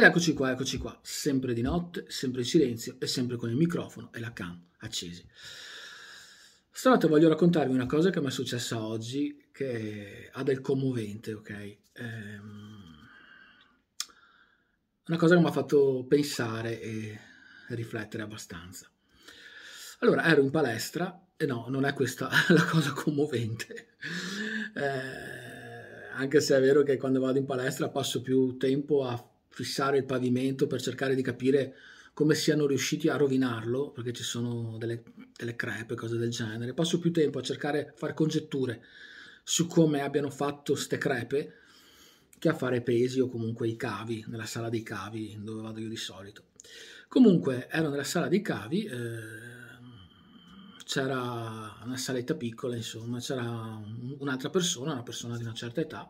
Ed eccoci qua, eccoci qua, sempre di notte, sempre in silenzio e sempre con il microfono e la cam accesi. Stanotte voglio raccontarvi una cosa che mi è successa oggi che ha del commovente, ok? Ehm, una cosa che mi ha fatto pensare e riflettere abbastanza. Allora, ero in palestra, e no, non è questa la cosa commovente. Eh, anche se è vero che quando vado in palestra passo più tempo a fissare il pavimento per cercare di capire come siano riusciti a rovinarlo, perché ci sono delle, delle crepe, cose del genere. Passo più tempo a cercare, a fare congetture su come abbiano fatto ste crepe che a fare pesi o comunque i cavi, nella sala dei cavi dove vado io di solito. Comunque ero nella sala dei cavi, eh, c'era una saletta piccola, insomma, c'era un'altra persona, una persona di una certa età,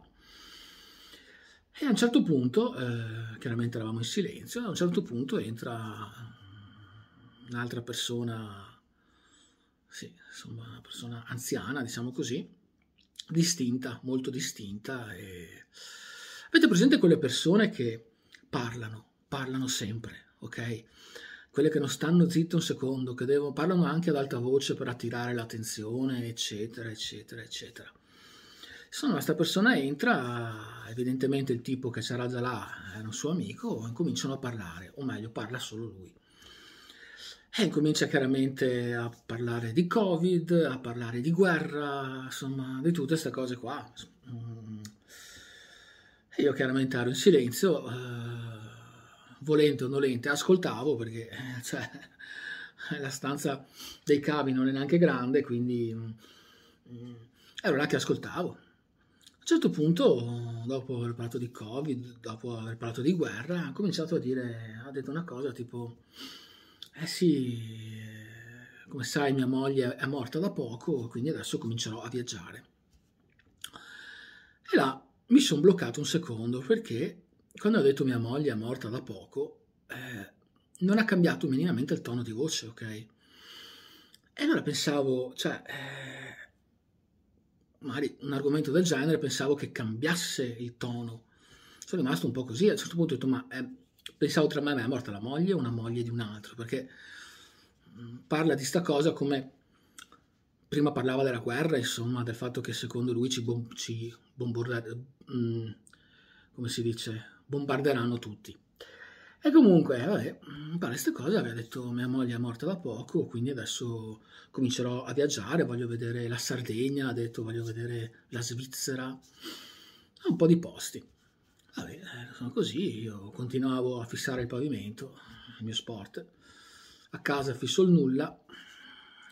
e a un certo punto, eh, chiaramente eravamo in silenzio, a un certo punto entra un'altra persona, sì, insomma, una persona anziana, diciamo così, distinta, molto distinta. E... Avete presente quelle persone che parlano, parlano sempre, ok? Quelle che non stanno zitte un secondo, che devono, parlano anche ad alta voce per attirare l'attenzione, eccetera, eccetera, eccetera. Insomma, questa persona entra, evidentemente il tipo che c'era già là era eh, un suo amico, cominciano a parlare, o meglio, parla solo lui. E comincia chiaramente a parlare di Covid, a parlare di guerra, insomma, di tutte queste cose qua. E mm. io chiaramente ero in silenzio, eh, volente o nolente, ascoltavo perché eh, cioè, la stanza dei cavi non è neanche grande, quindi mm, ero là che ascoltavo certo punto, dopo aver parlato di Covid, dopo aver parlato di guerra, ha cominciato a dire, ha detto una cosa tipo, eh sì, eh, come sai mia moglie è morta da poco, quindi adesso comincerò a viaggiare. E là mi sono bloccato un secondo perché quando ha detto mia moglie è morta da poco, eh, non ha cambiato minimamente il tono di voce, ok? E allora pensavo, cioè... Eh, magari un argomento del genere pensavo che cambiasse il tono. Sono rimasto un po' così, a un certo punto ho detto, ma eh, pensavo tra me, e me è morta la moglie o una moglie di un altro, perché mm, parla di sta cosa come prima parlava della guerra, insomma, del fatto che secondo lui ci, bom- ci mm, bombarderanno tutti. E comunque, vabbè, pare queste cose, aveva detto mia moglie è morta da poco, quindi adesso comincerò a viaggiare, voglio vedere la Sardegna, ha detto voglio vedere la Svizzera, un po' di posti. Vabbè, eh, sono così, io continuavo a fissare il pavimento, il mio sport. A casa fisso il nulla,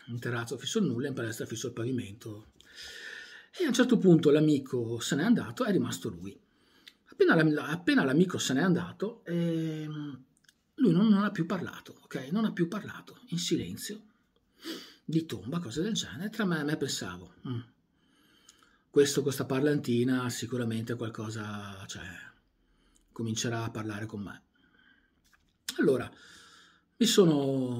in terrazzo fisso il nulla, in palestra fisso il pavimento. E a un certo punto l'amico se n'è andato, è rimasto lui. Appena, l'amico se n'è andato, ehm, lui non, non, ha più parlato, ok? Non ha più parlato, in silenzio, di tomba, cose del genere. Tra me e me pensavo, mm, questo, questa parlantina sicuramente qualcosa, cioè, comincerà a parlare con me. Allora, mi sono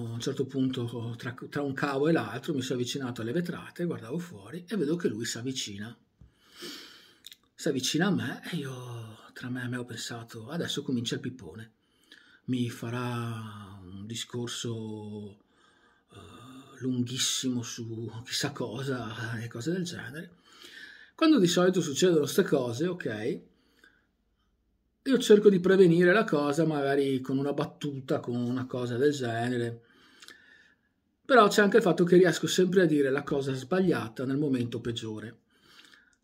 a un certo punto, tra, tra un cavo e l'altro, mi sono avvicinato alle vetrate, guardavo fuori e vedo che lui si avvicina si avvicina a me e io tra me e me ho pensato, adesso comincia il pippone, mi farà un discorso uh, lunghissimo su chissà cosa e cose del genere. Quando di solito succedono queste cose, ok, io cerco di prevenire la cosa magari con una battuta, con una cosa del genere. Però c'è anche il fatto che riesco sempre a dire la cosa sbagliata nel momento peggiore.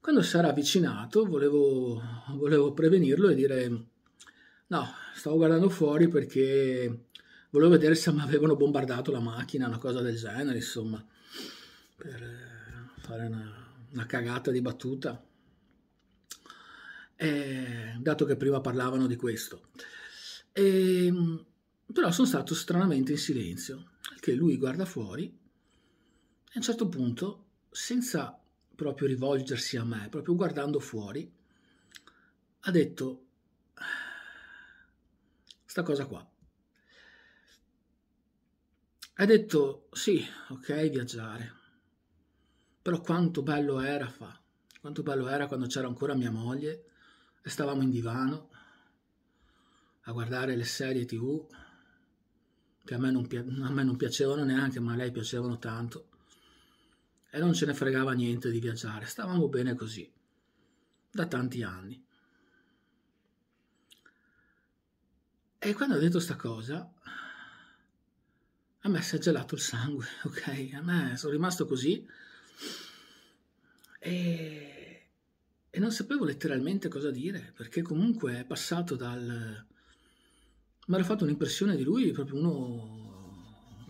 Quando si era avvicinato volevo, volevo prevenirlo e dire no, stavo guardando fuori perché volevo vedere se mi avevano bombardato la macchina, una cosa del genere, insomma, per eh, fare una, una cagata di battuta. E, dato che prima parlavano di questo. E, ehm, però sono stato stranamente in silenzio, che lui guarda fuori e a un certo punto, senza proprio rivolgersi a me, proprio guardando fuori, ha detto sta cosa qua. Ha detto sì, ok, viaggiare, però quanto bello era fa, quanto bello era quando c'era ancora mia moglie e stavamo in divano a guardare le serie tv che a me non, pi- a me non piacevano neanche, ma a lei piacevano tanto e non ce ne fregava niente di viaggiare, stavamo bene così, da tanti anni. E quando ha detto sta cosa, a me si è gelato il sangue, ok? A me sono rimasto così e, e non sapevo letteralmente cosa dire, perché comunque è passato dal... Mi era fatto un'impressione di lui, proprio uno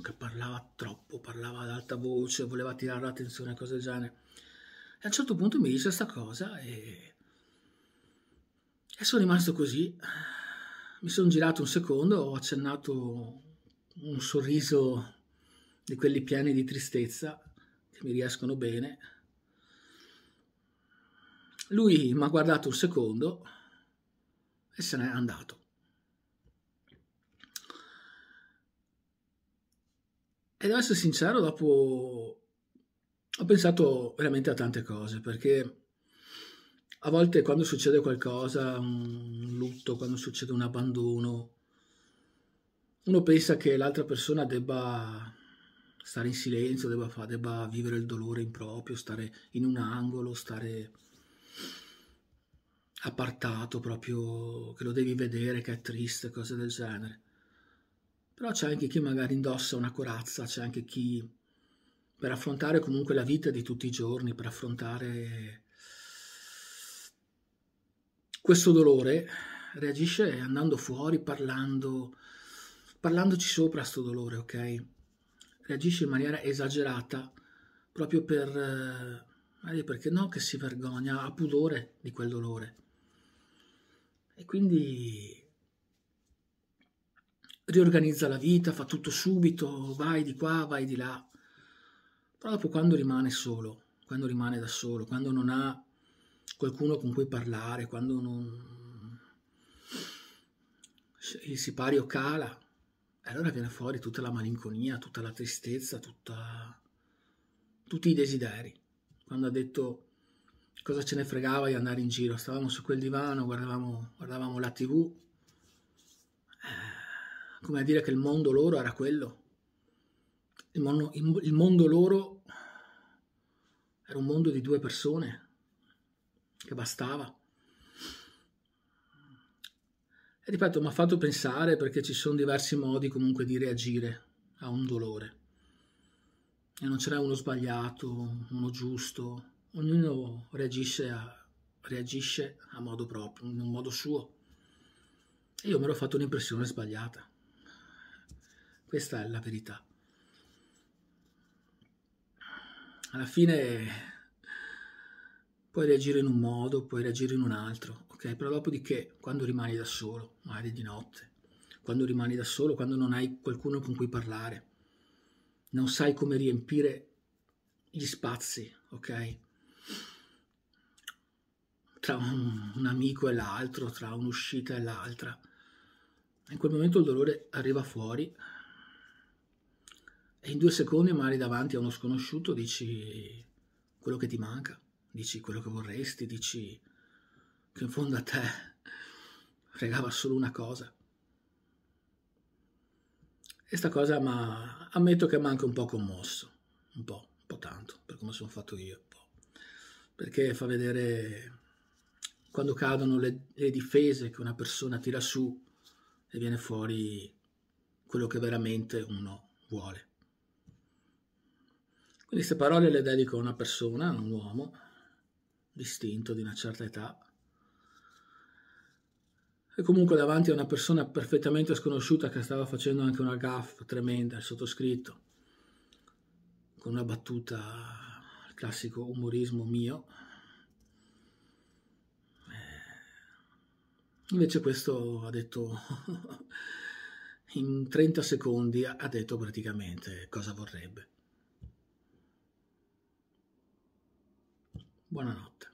che parlava troppo, parlava ad alta voce, voleva attirare l'attenzione a cose del genere. E a un certo punto mi dice questa cosa e... e sono rimasto così. Mi sono girato un secondo, ho accennato un sorriso di quelli pieni di tristezza che mi riescono bene. Lui mi ha guardato un secondo e se n'è andato. E devo essere sincero, dopo ho pensato veramente a tante cose, perché a volte quando succede qualcosa, un lutto, quando succede un abbandono, uno pensa che l'altra persona debba stare in silenzio, debba, fa, debba vivere il dolore improprio, stare in un angolo, stare appartato proprio, che lo devi vedere, che è triste, cose del genere. Però c'è anche chi magari indossa una corazza, c'è anche chi per affrontare comunque la vita di tutti i giorni, per affrontare questo dolore, reagisce andando fuori, parlando, parlandoci sopra questo dolore, ok? Reagisce in maniera esagerata proprio per, eh, perché no, che si vergogna, ha pudore di quel dolore. E quindi riorganizza la vita, fa tutto subito, vai di qua, vai di là. Però dopo quando rimane solo, quando rimane da solo, quando non ha qualcuno con cui parlare, quando non... il sipario cala, eh, allora viene fuori tutta la malinconia, tutta la tristezza, tutta... tutti i desideri. Quando ha detto cosa ce ne fregava di andare in giro, stavamo su quel divano, guardavamo, guardavamo la tv, come a dire che il mondo loro era quello. Il mondo, il mondo loro era un mondo di due persone, che bastava. E ripeto, mi ha fatto pensare perché ci sono diversi modi comunque di reagire a un dolore. E non c'era uno sbagliato, uno giusto, ognuno reagisce a, reagisce a modo proprio, in un modo suo. E io mi ero fatto un'impressione sbagliata. Questa è la verità. Alla fine puoi reagire in un modo, puoi reagire in un altro, ok? Però dopodiché, quando rimani da solo, magari di notte, quando rimani da solo, quando non hai qualcuno con cui parlare, non sai come riempire gli spazi, ok? Tra un, un amico e l'altro, tra un'uscita e l'altra. In quel momento il dolore arriva fuori e in due secondi, magari davanti a uno sconosciuto, dici quello che ti manca, dici quello che vorresti, dici che in fondo a te fregava solo una cosa. E sta cosa ma ammetto che mi ha anche un po' commosso, un po', un po' tanto, per come sono fatto io, un po'. Perché fa vedere quando cadono le, le difese che una persona tira su e viene fuori quello che veramente uno vuole. Queste parole le dedico a una persona, a un uomo distinto di una certa età, e comunque davanti a una persona perfettamente sconosciuta che stava facendo anche una gaffa tremenda, il sottoscritto, con una battuta, il classico umorismo mio. Eh, invece questo ha detto, in 30 secondi ha detto praticamente cosa vorrebbe. Buonanotte.